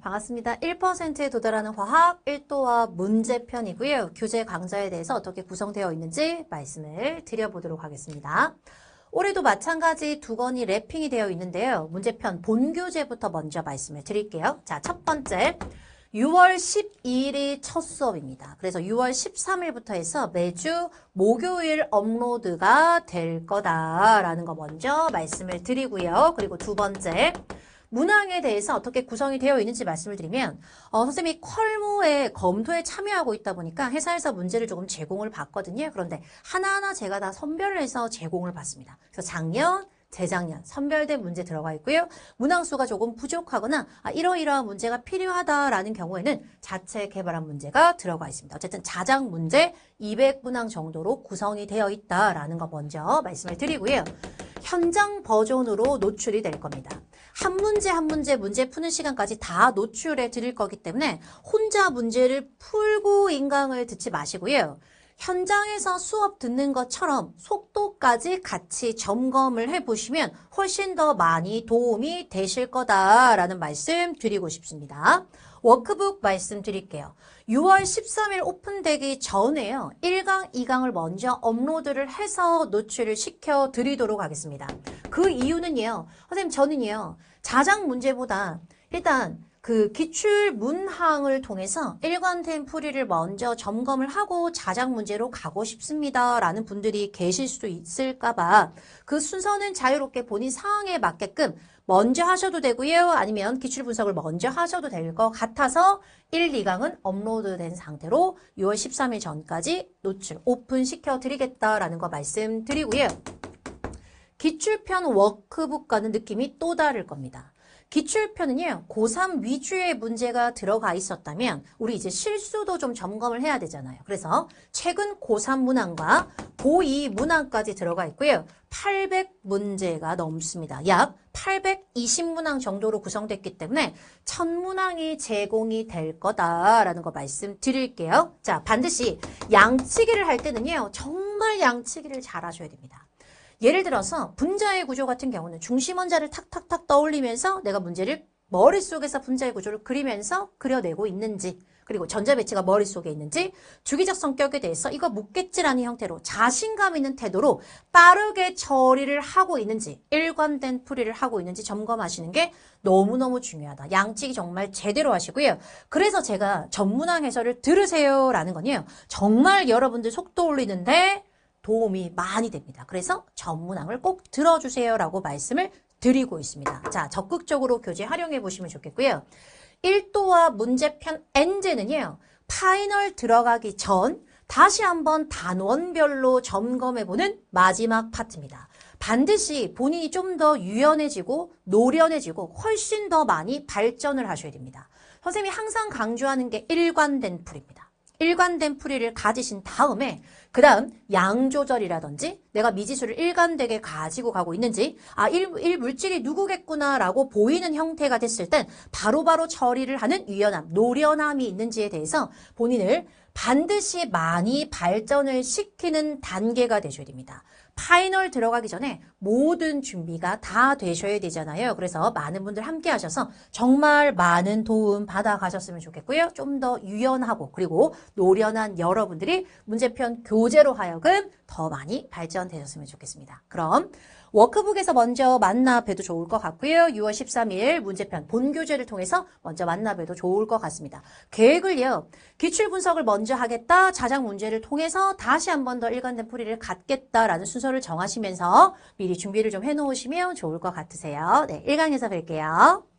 반갑습니다. 1%에 도달하는 과학 1도와 문제편이고요. 교재 강좌에 대해서 어떻게 구성되어 있는지 말씀을 드려보도록 하겠습니다. 올해도 마찬가지 두 권이 랩핑이 되어 있는데요. 문제편 본교재부터 먼저 말씀을 드릴게요. 자, 첫 번째. 6월 12일이 첫 수업입니다. 그래서 6월 13일부터 해서 매주 목요일 업로드가 될 거다라는 거 먼저 말씀을 드리고요. 그리고 두 번째, 문항에 대해서 어떻게 구성이 되어 있는지 말씀을 드리면 어, 선생님이 컬모의 검토에 참여하고 있다 보니까 회사에서 문제를 조금 제공을 받거든요. 그런데 하나하나 제가 다선별 해서 제공을 받습니다. 그래서 작년, 재작년 선별된 문제 들어가 있고요. 문항수가 조금 부족하거나 아, 이러이러한 문제가 필요하다라는 경우에는 자체 개발한 문제가 들어가 있습니다. 어쨌든 자작 문제 200문항 정도로 구성이 되어 있다라는 거 먼저 말씀을 드리고요. 현장 버전으로 노출이 될 겁니다. 한 문제 한 문제 문제 푸는 시간까지 다 노출해 드릴 거기 때문에 혼자 문제를 풀고 인강을 듣지 마시고요. 현장에서 수업 듣는 것처럼 속도까지 같이 점검을 해보시면 훨씬 더 많이 도움이 되실 거다라는 말씀 드리고 싶습니다. 워크북 말씀드릴게요. 6월 13일 오픈되기 전에요. 1강, 2강을 먼저 업로드를 해서 노출을 시켜드리도록 하겠습니다. 그 이유는요. 선생님 저는요. 자작 문제보다 일단 그 기출 문항을 통해서 일관된 풀이를 먼저 점검을 하고 자작 문제로 가고 싶습니다. 라는 분들이 계실 수도 있을까봐 그 순서는 자유롭게 본인 상황에 맞게끔 먼저 하셔도 되고요. 아니면 기출 분석을 먼저 하셔도 될 것 같아서 1, 2강은 업로드된 상태로 6월 13일 전까지 노출 오픈시켜 드리겠다라는 거 말씀드리고요. 기출편 워크북과는 느낌이 또 다를 겁니다. 기출편은요 고3 위주의 문제가 들어가 있었다면 우리 이제 실수도 좀 점검을 해야 되잖아요. 그래서 최근 고3 문항과 고2 문항까지 들어가 있고요. 800문제가 넘습니다. 약 820문항 정도로 구성됐기 때문에 1000문항이 제공이 될 거다라는 거 말씀드릴게요. 자, 반드시 양치기를 할 때는요. 정말 양치기를 잘 하셔야 됩니다. 예를 들어서 분자의 구조 같은 경우는 중심원자를 탁탁탁 떠올리면서 내가 문제를 머릿속에서 분자의 구조를 그리면서 그려내고 있는지 그리고 전자 배치가 머릿속에 있는지 주기적 성격에 대해서 이거 묻겠지라는 형태로 자신감 있는 태도로 빠르게 처리를 하고 있는지 일관된 풀이를 하고 있는지 점검하시는 게 너무너무 중요하다. 양측이 정말 제대로 하시고요. 그래서 제가 전문항 해설을 들으세요라는 건요. 정말 여러분들 속도 올리는데 도움이 많이 됩니다. 그래서 전문항을 꼭 들어주세요라고 말씀을 드리고 있습니다. 자, 적극적으로 교재 활용해 보시면 좋겠고요. 1도와 문제편 N제는요. 파이널 들어가기 전 다시 한번 단원별로 점검해보는 마지막 파트입니다. 반드시 본인이 좀 더 유연해지고 노련해지고 훨씬 더 많이 발전을 하셔야 됩니다. 선생님이 항상 강조하는 게 일관된 풀입니다. 일관된 풀이를 가지신 다음에 그 다음 양조절이라든지 내가 미지수를 일관되게 가지고 가고 있는지 아, 일, 일 물질이 누구겠구나라고 보이는 형태가 됐을 땐 바로바로 처리를 하는 유연함, 노련함이 있는지에 대해서 본인을 반드시 많이 발전을 시키는 단계가 되셔야 됩니다. 파이널 들어가기 전에 모든 준비가 다 되셔야 되잖아요. 그래서 많은 분들 함께 하셔서 정말 많은 도움 받아 가셨으면 좋겠고요. 좀 더 유연하고 그리고 노련한 여러분들이 문제편 교재로 하여금 더 많이 발전되셨으면 좋겠습니다. 그럼 워크북에서 먼저 만나 뵈도 좋을 것 같고요. 6월 13일 문제편 본교재를 통해서 먼저 만나 뵈도 좋을 것 같습니다. 계획을요. 기출 분석을 먼저 하겠다. 자작 문제를 통해서 다시 한 번 더 일관된 풀이를 갖겠다라는 순서 순서를 정하시면서 미리 준비를 좀 해놓으시면 좋을 것 같으세요. 네, 1강에서 뵐게요.